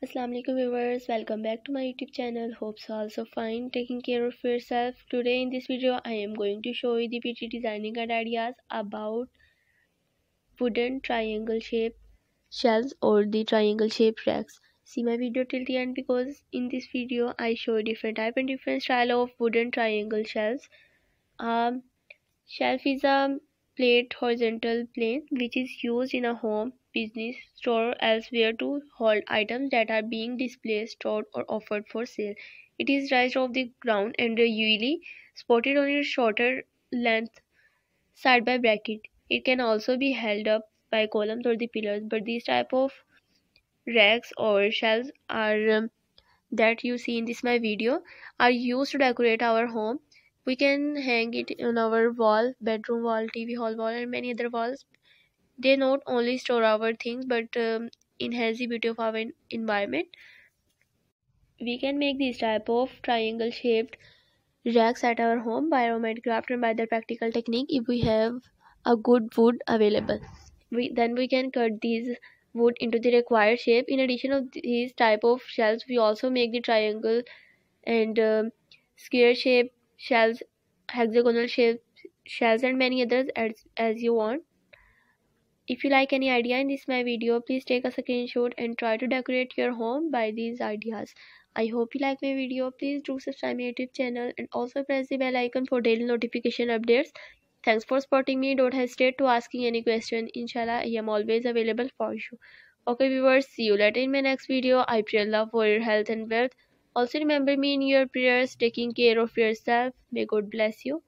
Assalamualaikum alaikum viewers welcome back to my youtube channel hope also fine taking care of yourself today in this video i am going to show you the pg designing and ideas about wooden triangle shape shelves or the triangle shape racks see my video till the end because in this video i show different type and different style of wooden triangle shelves um shelf is a um, plate horizontal plane which is used in a home, business, store elsewhere to hold items that are being displayed, stored or offered for sale. It is raised off the ground and usually spotted on a shorter length side by bracket. It can also be held up by columns or the pillars but these type of racks or shelves are um, that you see in this my video are used to decorate our home we can hang it on our wall bedroom wall tv hall wall and many other walls they not only store our things but um, enhance the beauty of our environment we can make these type of triangle shaped racks at our home by craft and by the practical technique if we have a good wood available we then we can cut these wood into the required shape in addition of these type of shelves we also make the triangle and um, square shape shells, hexagonal shapes, shells and many others as, as you want. If you like any idea in this my video, please take a screenshot and try to decorate your home by these ideas. I hope you like my video. Please do subscribe my YouTube channel and also press the bell icon for daily notification updates. Thanks for supporting me. Don't hesitate to asking any question. Inshallah, I am always available for you. Okay viewers, see you later in my next video. I pray Allah for your health and wealth. Also remember me in your prayers, taking care of yourself. May God bless you.